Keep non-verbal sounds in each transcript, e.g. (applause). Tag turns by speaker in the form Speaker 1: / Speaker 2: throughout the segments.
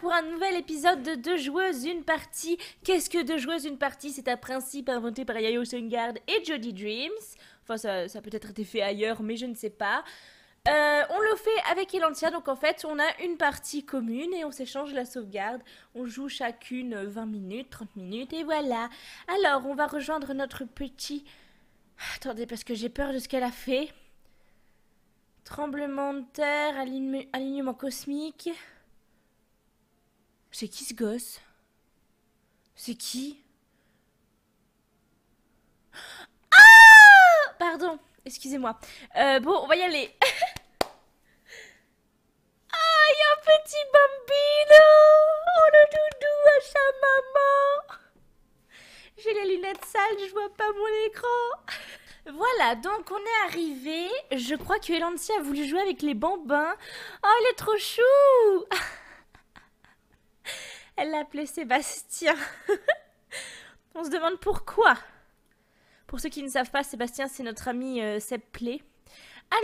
Speaker 1: pour un nouvel épisode de Deux joueuses, une partie. Qu'est-ce que Deux joueuses, une partie C'est un principe inventé par Yayo Sungard et Jody Dreams. Enfin, ça, peut-être été fait ailleurs, mais je ne sais pas. Euh, on le fait avec Elantia, donc en fait, on a une partie commune et on s'échange la sauvegarde. On joue chacune 20 minutes, 30 minutes, et voilà. Alors, on va rejoindre notre petit. Attendez, parce que j'ai peur de ce qu'elle a fait. Tremblement de terre, alignement cosmique. C'est qui ce gosse C'est qui Ah Pardon, excusez-moi. Euh, bon, on va y aller. (laughs) ah, il y a un petit bambino Oh, le doudou à sa maman J'ai les lunettes sales, je vois pas mon écran (laughs) Voilà, donc on est arrivé. Je crois que Elancy a voulu jouer avec les bambins. Oh, il est trop chou (laughs) Elle l'appelait Sébastien. (laughs) On se demande pourquoi. Pour ceux qui ne savent pas, Sébastien, c'est notre ami euh, Seb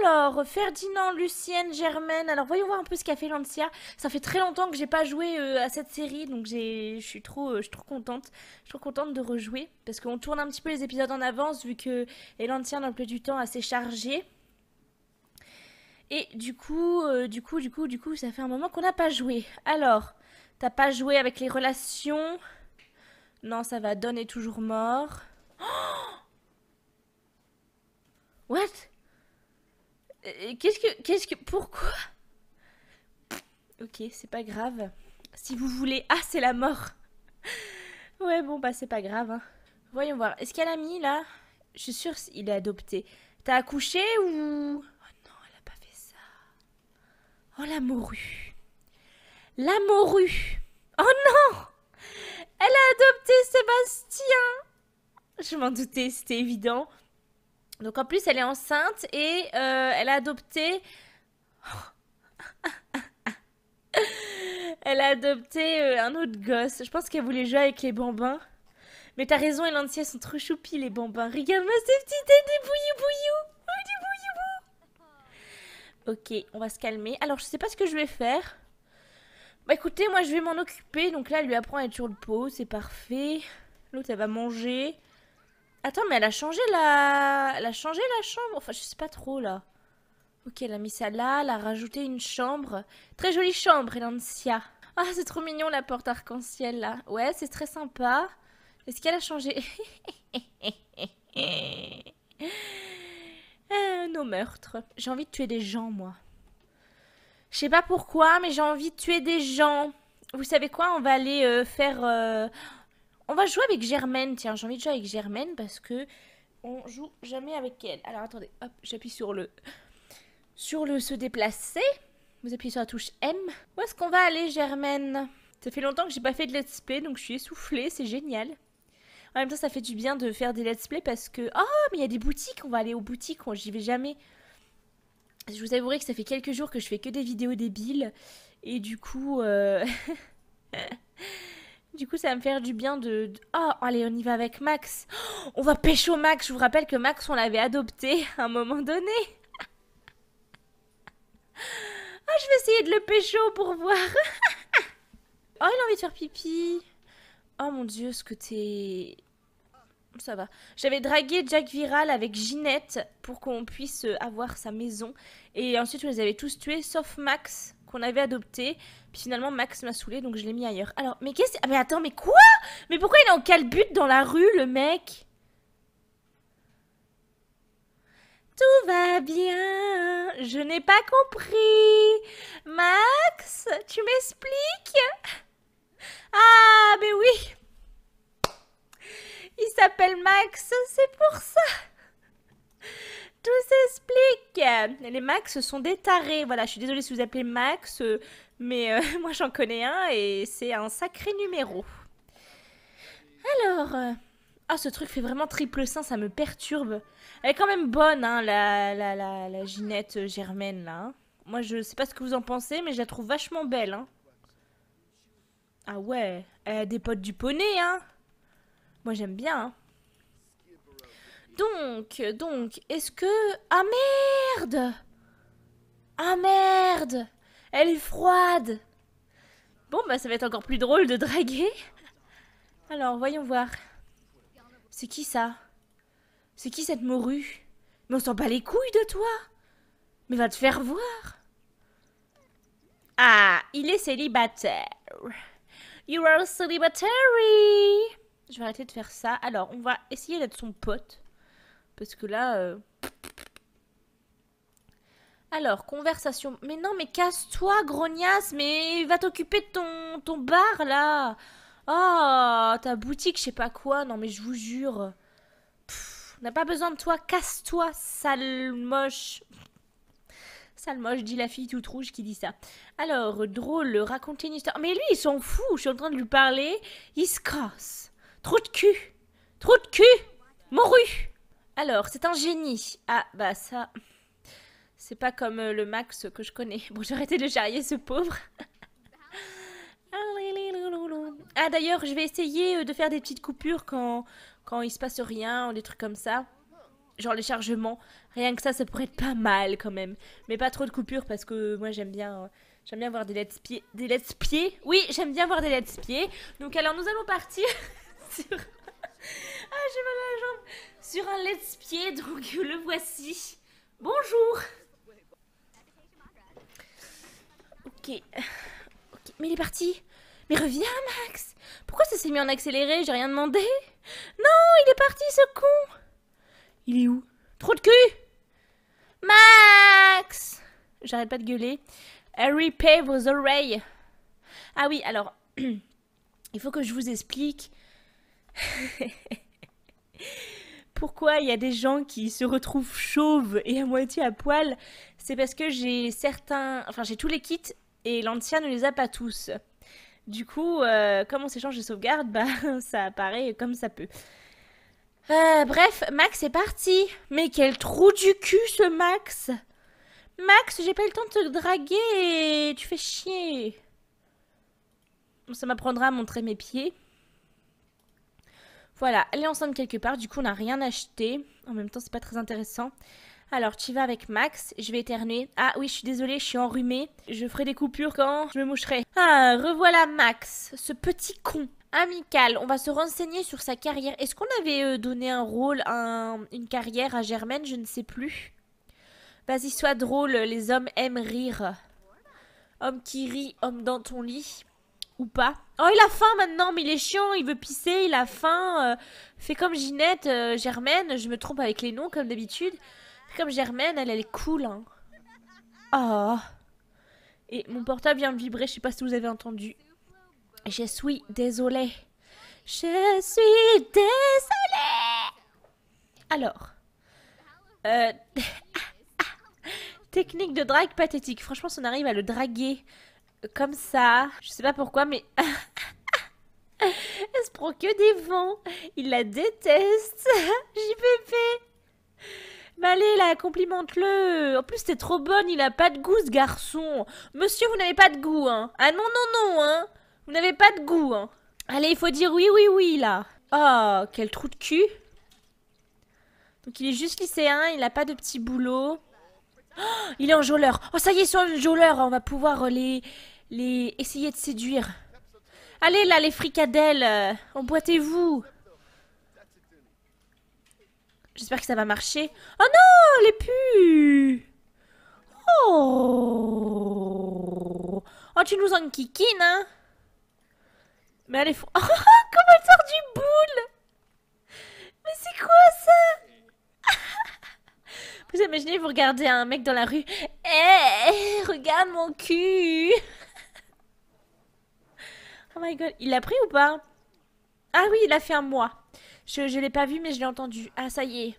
Speaker 1: Alors, Ferdinand, Lucienne, Germaine. Alors, voyons voir un peu ce qu'a fait Lancia. Ça fait très longtemps que j'ai pas joué euh, à cette série, donc je suis trop, euh, je trop contente. Je suis trop contente de rejouer parce qu'on tourne un petit peu les épisodes en avance vu que Lancia le plus du temps assez chargé. Et du coup, euh, du coup, du coup, du coup, ça fait un moment qu'on n'a pas joué. Alors, T'as pas joué avec les relations Non, ça va, Don est toujours mort. (gasps) What euh, Qu'est-ce que... Qu'est-ce que... Pourquoi Ok, c'est pas grave. Si vous voulez... Ah, c'est la mort (laughs) Ouais, bon, bah c'est pas grave. Hein. Voyons voir. Est-ce qu'elle a mis, là Je suis sûre qu'il est adopté. T'as accouché ou... Oh non, elle a pas fait ça. Oh la mouru la morue. Oh non Elle a adopté Sébastien Je m'en doutais, c'était évident. Donc en plus, elle est enceinte et euh, elle a adopté... (laughs) elle a adopté euh, un autre gosse. Je pense qu'elle voulait jouer avec les bambins. Mais t'as raison, et elles sont trop choupis, les bambins. Regarde-moi ces petits des bouillou bouillou. Oh, bouillou. Ok, on va se calmer. Alors, je sais pas ce que je vais faire. Bah, écoutez, moi je vais m'en occuper. Donc là, elle lui apprend à être sur le pot, c'est parfait. L'autre, elle va manger. Attends, mais elle a changé la... a changé la chambre Enfin, je sais pas trop, là. Ok, elle a mis ça là, elle a rajouté une chambre. Très jolie chambre, Elancia. Ah, c'est trop mignon, la porte arc-en-ciel, là. Ouais, c'est très sympa. Est-ce qu'elle a changé (laughs) ah, Nos meurtres. J'ai envie de tuer des gens, moi. Je sais pas pourquoi, mais j'ai envie de tuer des gens. Vous savez quoi On va aller euh, faire... Euh, on va jouer avec Germaine. Tiens, j'ai envie de jouer avec Germaine parce que on joue jamais avec elle. Alors attendez, hop, j'appuie sur le... Sur le se déplacer. Vous appuyez sur la touche M. Où est-ce qu'on va aller, Germaine Ça fait longtemps que j'ai pas fait de let's play, donc je suis essoufflée, c'est génial. En même temps, ça fait du bien de faire des let's play parce que... Oh, mais il y a des boutiques, on va aller aux boutiques, j'y vais jamais je vous avouerai que ça fait quelques jours que je fais que des vidéos débiles et du coup euh, (laughs) du coup ça va me faire du bien de oh allez on y va avec Max oh, on va pêcher au Max je vous rappelle que Max on l'avait adopté (laughs) à un moment donné (laughs) ah je vais essayer de le pêcher pour voir oh il a envie de faire pipi oh mon dieu ce que t'es ça va. J'avais dragué Jack Viral avec Ginette pour qu'on puisse euh, avoir sa maison. Et ensuite, on les avait tous tués, sauf Max, qu'on avait adopté. Puis finalement, Max m'a saoulé, donc je l'ai mis ailleurs. Alors, mais qu'est-ce. Ah, mais attends, mais quoi Mais pourquoi il est en calbute dans la rue, le mec Tout va bien. Je n'ai pas compris. Max, tu m'expliques Ah, mais oui il s'appelle Max, c'est pour ça. Tout s'explique. Les Max sont des tarés. Voilà, je suis désolée si vous appelez Max, mais euh, (laughs) moi j'en connais un et c'est un sacré numéro. Alors, euh, ah ce truc fait vraiment triple sein, ça me perturbe. Elle est quand même bonne, hein, la, la, la, Ginette Germaine là. Hein. Moi je sais pas ce que vous en pensez, mais je la trouve vachement belle. Hein. Ah ouais, elle a des potes du poney, hein. Moi j'aime bien. Hein. Donc, donc, est-ce que... Ah merde Ah merde Elle est froide Bon bah ça va être encore plus drôle de draguer. Alors voyons voir. C'est qui ça C'est qui cette morue Mais on s'en bat les couilles de toi Mais va te faire voir Ah, il est célibataire. You are célibataire je vais arrêter de faire ça. Alors, on va essayer d'être son pote. Parce que là... Euh, Alors, conversation. Mais non, mais casse-toi, grognasse. Mais va t'occuper de ton, ton bar, là. Oh, ta boutique, je sais pas quoi. Non, mais je vous jure. on n'a pas besoin de toi. Casse-toi, sale moche. Sale moche, dit la fille toute rouge qui dit ça. Alors, drôle, raconter une histoire. Mais lui, il s'en fout. Je suis en train de lui parler. Il se casse. Trop de cul Trop de cul Morue Alors, c'est un génie. Ah, bah ça... C'est pas comme euh, le Max que je connais. Bon, j'ai arrêté de charrier ce pauvre. Ah d'ailleurs, je vais essayer euh, de faire des petites coupures quand, quand il se passe rien, des trucs comme ça. Genre les chargements. Rien que ça, ça pourrait être pas mal quand même. Mais pas trop de coupures parce que moi j'aime bien... J'aime bien voir des let's pieds. Des let's pieds Oui, j'aime bien voir des let's pieds. Donc alors nous allons partir. (laughs) (laughs) ah, j'ai mal à la jambe Sur un let's pied, donc euh, le voici. Bonjour Ok. mais il est parti Mais reviens, Max Pourquoi ça s'est mis en accéléré J'ai rien demandé Non, il est parti, ce con Il est où Trop de cul Max J'arrête pas de gueuler. Harry, vos oreilles Ah oui, alors... (clears throat) il faut que je vous explique (laughs) Pourquoi il y a des gens qui se retrouvent chauves et à moitié à poil C'est parce que j'ai certains, enfin j'ai tous les kits et l'ancien ne les a pas tous. Du coup, euh, comme on s'échange de sauvegarde, bah (laughs) ça apparaît comme ça peut. Euh, bref, Max est parti. Mais quel trou du cul ce Max Max, j'ai pas le temps de te draguer tu fais chier. Ça m'apprendra à montrer mes pieds. Voilà, elle est ensemble quelque part, du coup on n'a rien acheté. En même temps, c'est pas très intéressant. Alors, tu vas avec Max, je vais éternuer. Ah oui, je suis désolée, je suis enrhumée. Je ferai des coupures quand je me moucherai. Ah, revoilà Max, ce petit con. Amical, on va se renseigner sur sa carrière. Est-ce qu'on avait euh, donné un rôle, une carrière à Germaine Je ne sais plus. Vas-y, sois drôle, les hommes aiment rire. Homme qui rit, homme dans ton lit ou pas. Oh, il a faim maintenant, mais il est chiant, il veut pisser, il a faim. Euh, fais comme Ginette, euh, Germaine, je me trompe avec les noms comme d'habitude. Comme Germaine, elle, est cool. Hein. Oh. Et mon portable vient de vibrer, je sais pas si vous avez entendu. Je suis désolée. Je suis désolée. Alors. Euh, (laughs) technique de drague pathétique. Franchement, si on arrive à le draguer comme ça. Je sais pas pourquoi, mais... (laughs) Elle se prend que des vents. Il la déteste. JPP. Mais allez là, complimente-le. En plus, t'es trop bonne. Il a pas de goût, ce garçon. Monsieur, vous n'avez pas de goût, hein. Ah non, non, non, hein. Vous n'avez pas de goût, hein. Allez, il faut dire oui, oui, oui, là. Oh, quel trou de cul. Donc, il est juste lycéen. Il n'a pas de petit boulot. Oh, (gasps) il est en enjôleur. Oh, ça y est, ils sont enjôleurs. On va pouvoir euh, les, les essayer de séduire. Allez, là, les fricadelles. Euh, emboîtez-vous. J'espère que ça va marcher. Oh non, les pu oh. oh. tu nous en enquiquines, hein. Mais elle est... (laughs) Oh, comment elle sort du boule Mais c'est quoi ça vous imaginez, vous regardez un mec dans la rue. Hé, eh, regarde mon cul (laughs) Oh my god, il l'a pris ou pas Ah oui, il a fait un mois. Je, ne l'ai pas vu, mais je l'ai entendu. Ah, ça y est.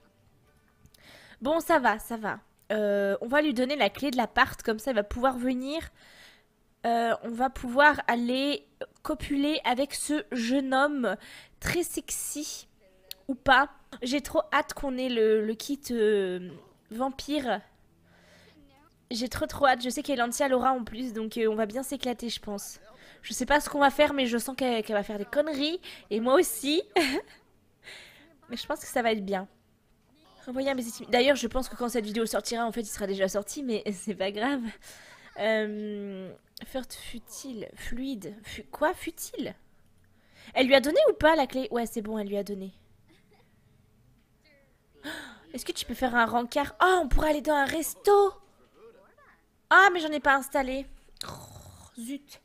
Speaker 1: Bon, ça va, ça va. Euh, on va lui donner la clé de l'appart, comme ça il va pouvoir venir. Euh, on va pouvoir aller copuler avec ce jeune homme très sexy ou pas. J'ai trop hâte qu'on ait le, kit euh, vampire. J'ai trop trop hâte, je sais qu'elle qu'Elantia l'aura en plus, donc euh, on va bien s'éclater je pense. Je sais pas ce qu'on va faire, mais je sens qu'elle va faire des conneries, et moi aussi. (laughs) mais je pense que ça va être bien. mes D'ailleurs, je pense que quand cette vidéo sortira, en fait, il sera déjà sorti, mais (laughs) c'est pas grave. Euh... futile, fluide, quoi futile Elle lui a donné ou pas la clé Ouais, c'est bon, elle lui a donné. Est-ce que tu peux faire un rancard Oh, ah, on pourrait aller dans un resto Ah, mais j'en ai pas installé. Oh, zut.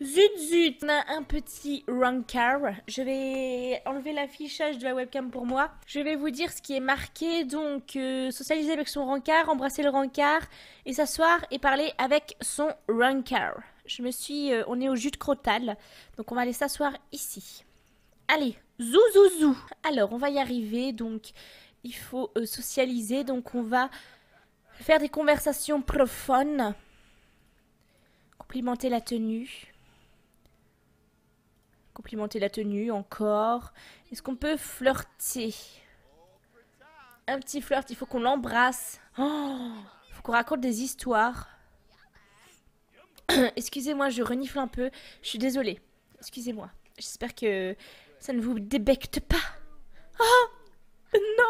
Speaker 1: Zut, zut On a un petit rancard. Je vais enlever l'affichage de la webcam pour moi. Je vais vous dire ce qui est marqué. Donc, euh, socialiser avec son rancard, embrasser le rancard, et s'asseoir et parler avec son rancard. Je me suis... Euh, on est au jus de crotal. Donc, on va aller s'asseoir ici. Allez, zou zou zou Alors, on va y arriver. Donc, il faut euh, socialiser, donc on va faire des conversations profondes, complimenter la tenue, complimenter la tenue encore. Est-ce qu'on peut flirter Un petit flirt, il faut qu'on l'embrasse. Il oh, faut qu'on raconte des histoires. (coughs) Excusez-moi, je renifle un peu. Je suis désolée. Excusez-moi. J'espère que ça ne vous débecte pas. Oh non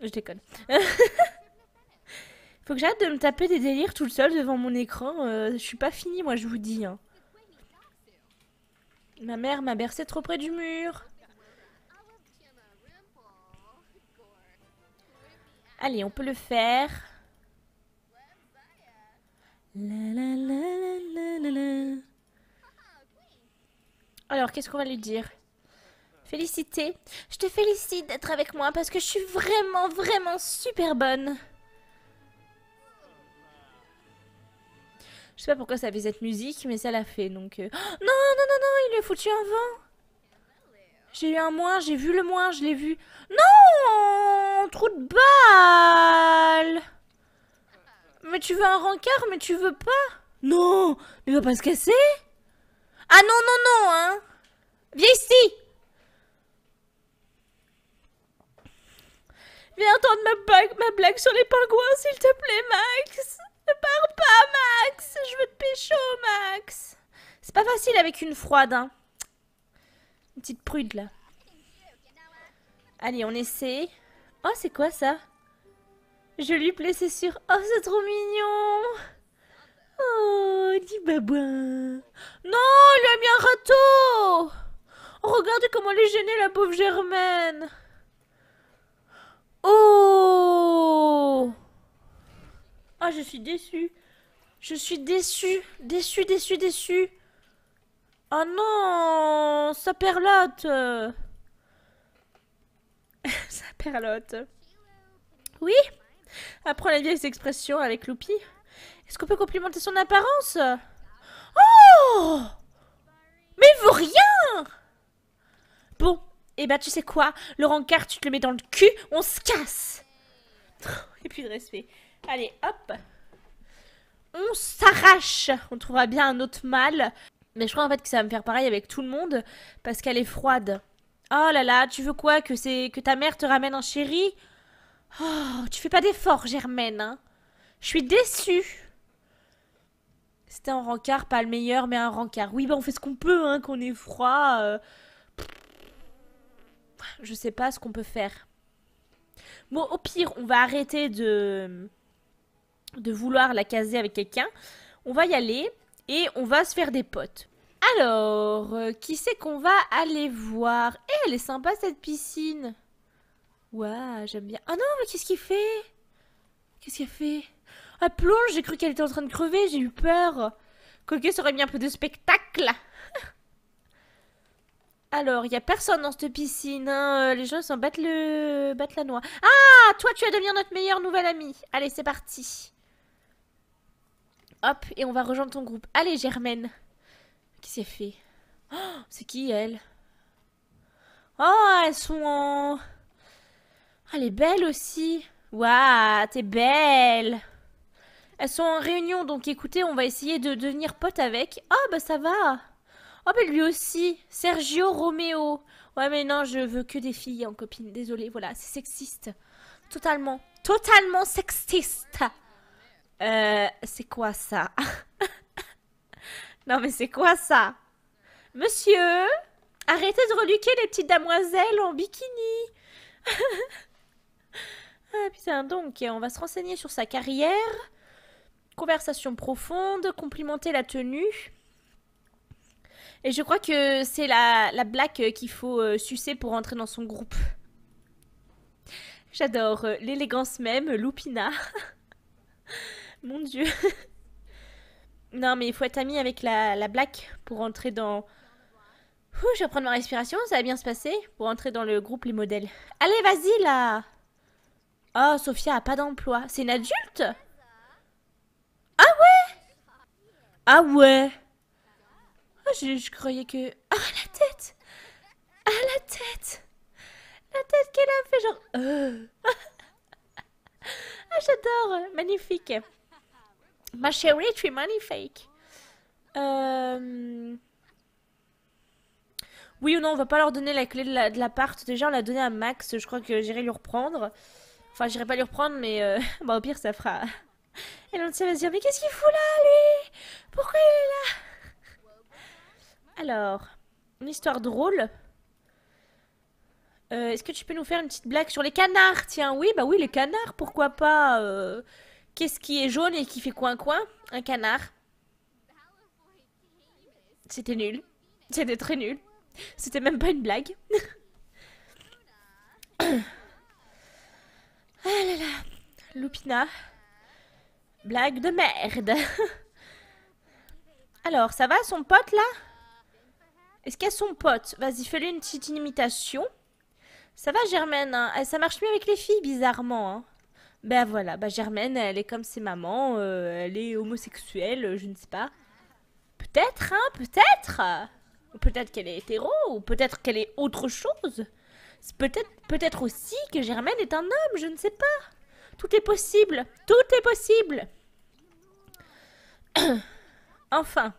Speaker 1: Je déconne. (laughs) Faut que j'arrête de me taper des délires tout seul devant mon écran. Euh, je suis pas fini moi, je vous dis. Hein. Ma mère m'a bercé trop près du mur. Allez, on peut le faire. Alors, qu'est-ce qu'on va lui dire Félicité. Je te félicite d'être avec moi parce que je suis vraiment, vraiment super bonne. Je sais pas pourquoi ça fait cette musique, mais ça l'a fait, donc... Euh. Oh, non, non, non, non, il est foutu un vent J'ai eu un moins, j'ai vu le moins, je l'ai vu... Non Trou de balle Mais tu veux un rancard mais tu veux pas Non Mais va pas se casser Ah non, non, non, hein Viens ici Viens attendre ma blague, sur les pingouins, s'il te plaît, Max. Ne pars pas, Max. Je veux te pécho, Max. C'est pas facile avec une froide, hein. Une petite prude, là. Allez, on essaie. Oh, c'est quoi, ça Je lui plais, c'est sûr. Oh, c'est trop mignon. Oh, dit babouin. Non, il a mis un râteau. Oh, comment elle est gênée, la pauvre Germaine. Oh Ah, je suis déçue. Je suis déçue, déçu, déçu, déçu. Ah non, sa perlote. Sa (laughs) perlote. Oui Apprends les vieilles expressions avec Loupi. Est-ce qu'on peut complimenter son apparence Oh Mais il rien Bon, eh ben, tu sais quoi Le rencard, tu te le mets dans le cul, on se casse (laughs) Et puis de respect. Allez, hop On s'arrache On trouvera bien un autre mâle. Mais je crois en fait que ça va me faire pareil avec tout le monde, parce qu'elle est froide. Oh là là, tu veux quoi Que c'est que ta mère te ramène un chéri Oh, tu fais pas d'effort, Germaine, hein. Je suis déçue c'était un rencard, pas le meilleur, mais un rencard. Oui, bah on fait ce qu'on peut hein, qu'on est froid. Euh. Je sais pas ce qu'on peut faire. Bon, au pire, on va arrêter de, de vouloir la caser avec quelqu'un. On va y aller et on va se faire des potes. Alors, euh, qui c'est qu'on va aller voir Eh, elle est sympa cette piscine. Waouh, j'aime bien. Ah non, mais qu'est-ce qu'il fait Qu'est-ce qu'il fait Elle ah, plonge, j'ai cru qu'elle était en train de crever, j'ai eu peur. Quoique, ça aurait bien un peu de spectacle. Alors, il y a personne dans cette piscine. Hein. Euh, les gens s'en battent le la noix. Ah, toi, tu vas devenir notre meilleure nouvelle amie. Allez, c'est parti. Hop, et on va rejoindre ton groupe. Allez, Germaine. Qui s'est fait oh, C'est qui elle Oh, elles sont en. Ah, elle est belle aussi. Waouh, t'es belle. Elles sont en réunion, donc écoutez, on va essayer de devenir pote avec. Oh, bah ça va. Oh, mais lui aussi, Sergio Romeo. Ouais, mais non, je veux que des filles en copine. Désolée, voilà, c'est sexiste. Totalement, totalement sexiste. Euh, c'est quoi ça (laughs) Non, mais c'est quoi ça Monsieur, arrêtez de reluquer les petites damoiselles en bikini. (laughs) ah, putain, donc, on va se renseigner sur sa carrière. Conversation profonde, complimenter la tenue. Et je crois que c'est la, la blague euh, qu'il faut euh, sucer pour entrer dans son groupe. J'adore euh, l'élégance même, Lupina. (laughs) Mon dieu. (laughs) non, mais il faut être ami avec la, la blague pour entrer dans. Ouh, je vais prendre ma respiration, ça va bien se passer pour entrer dans le groupe Les Modèles. Allez, vas-y là Oh, Sophia a pas d'emploi. C'est une adulte Ah ouais Ah ouais je, croyais que... Ah, la tête Ah, la tête La tête qu'elle a fait, genre... Euh. ah, j'adore Magnifique Ma chérie, tu es magnifique euh... Oui ou non, on va pas leur donner la clé de l'appart. Déjà, on l'a donné à Max. Je crois que j'irai lui reprendre. Enfin, j'irai pas lui reprendre, mais euh, (laughs) bah, au pire, ça fera... Et l'ancien va se dire, mais qu'est-ce qu'il fout là, lui Pourquoi il est là alors, une histoire drôle. Euh, est-ce que tu peux nous faire une petite blague sur les canards Tiens, oui, bah oui, les canards, pourquoi pas euh, Qu'est-ce qui est jaune et qui fait coin-coin Un canard. C'était nul. C'était très nul. C'était même pas une blague. (coughs) ah là là. Lupina. Blague de merde. (laughs) Alors, ça va son pote là est-ce a son pote Vas-y, fais-lui une petite imitation. Ça va, Germaine hein. eh, Ça marche mieux avec les filles, bizarrement. Hein. ben voilà, ben Germaine, elle est comme ses mamans, euh, elle est homosexuelle, euh, je ne sais pas. Peut-être, hein, peut-être Ou peut-être qu'elle est hétéro, ou peut-être qu'elle est autre chose. peut, -être, peut -être aussi que Germaine est un homme, je ne sais pas. Tout est possible, tout est possible. (coughs) enfin,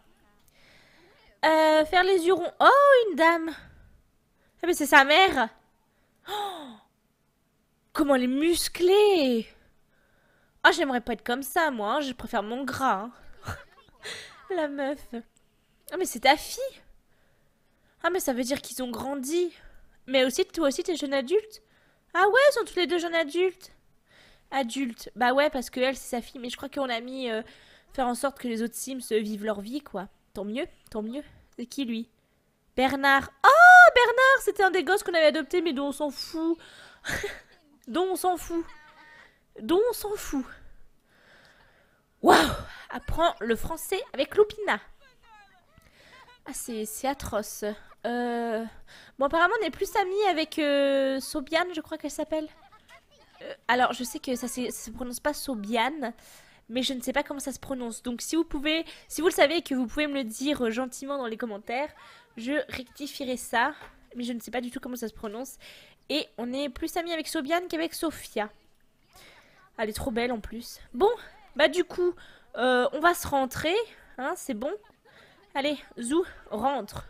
Speaker 1: euh, faire les hurons... Oh, une dame Ah mais c'est sa mère oh Comment elle est musclée Ah, j'aimerais pas être comme ça, moi. Hein. Je préfère mon gras. Hein. (laughs) La meuf. Ah, mais c'est ta fille Ah, mais ça veut dire qu'ils ont grandi. Mais aussi, toi aussi, t'es jeune adulte Ah ouais, ils sont tous les deux jeunes adultes Adultes. Bah ouais, parce qu'elle, c'est sa fille. Mais je crois qu'on a mis... Euh, faire en sorte que les autres Sims euh, vivent leur vie, quoi. Tant mieux, tant mieux. C'est qui lui Bernard. Oh, Bernard, c'était un des gosses qu'on avait adopté, mais dont on s'en fout. (laughs) dont on s'en fout. Dont on s'en fout. Waouh Apprends le français avec Lupina. Ah, c'est atroce. Euh... Bon, apparemment, on est plus amis avec euh, Sobiane, je crois qu'elle s'appelle. Euh, alors, je sais que ça se prononce pas Sobiane mais je ne sais pas comment ça se prononce. Donc si vous pouvez, si vous le savez et que vous pouvez me le dire euh, gentiment dans les commentaires, je rectifierai ça, mais je ne sais pas du tout comment ça se prononce. Et on est plus amis avec Sobian qu'avec Sofia. Elle est trop belle en plus. Bon, bah du coup, euh, on va se rentrer, hein, c'est bon. Allez, Zou, rentre.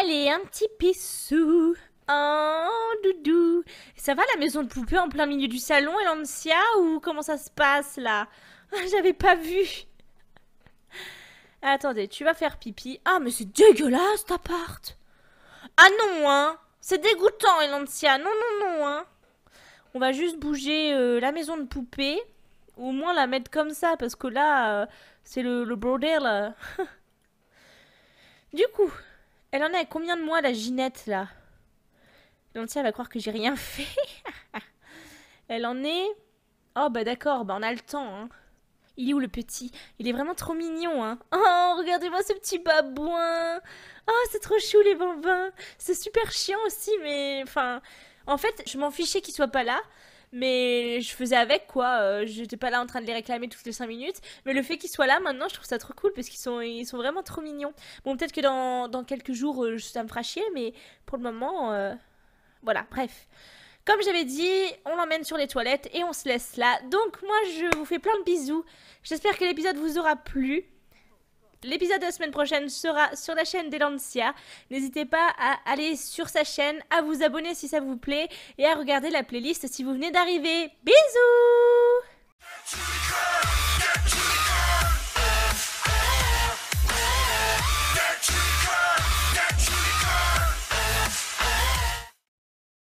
Speaker 1: Allez, un petit pissou. Oh, doudou. Ça va la maison de poupée en plein milieu du salon, Elancia ou comment ça se passe là ah, J'avais pas vu. Attendez, tu vas faire pipi. Ah, mais c'est dégueulasse, ta part Ah non, hein. C'est dégoûtant, Elancia. Non, non, non, hein. On va juste bouger euh, la maison de poupée. Ou au moins la mettre comme ça, parce que là, euh, c'est le, bordel. Euh. (laughs) du coup, elle en est combien de mois, la Ginette, là elle va croire que j'ai rien (laughs) fait. elle en est. Oh, bah d'accord, bah on a le temps. Hein. Il est où le petit Il est vraiment trop mignon, hein. Oh, regardez-moi ce petit babouin. Oh, c'est trop chou les bambins. C'est super chiant aussi, mais enfin, en fait, je m'en fichais qu'il soit pas là. Mais je faisais avec quoi, Je euh, j'étais pas là en train de les réclamer toutes les 5 minutes. Mais le fait qu'ils soit là maintenant, je trouve ça trop cool parce qu'ils sont, ils sont vraiment trop mignons. Bon, peut-être que dans, quelques jours, euh, ça me fera chier, mais pour le moment, euh, voilà, bref. Comme j'avais dit, on l'emmène sur les toilettes et on se laisse là. Donc moi, je vous fais plein de bisous. J'espère que l'épisode vous aura plu. L'épisode de la semaine prochaine sera sur la chaîne d'Elancia. N'hésitez pas à aller sur sa chaîne, à vous abonner si ça vous plaît et à regarder la playlist si vous venez d'arriver. Bisous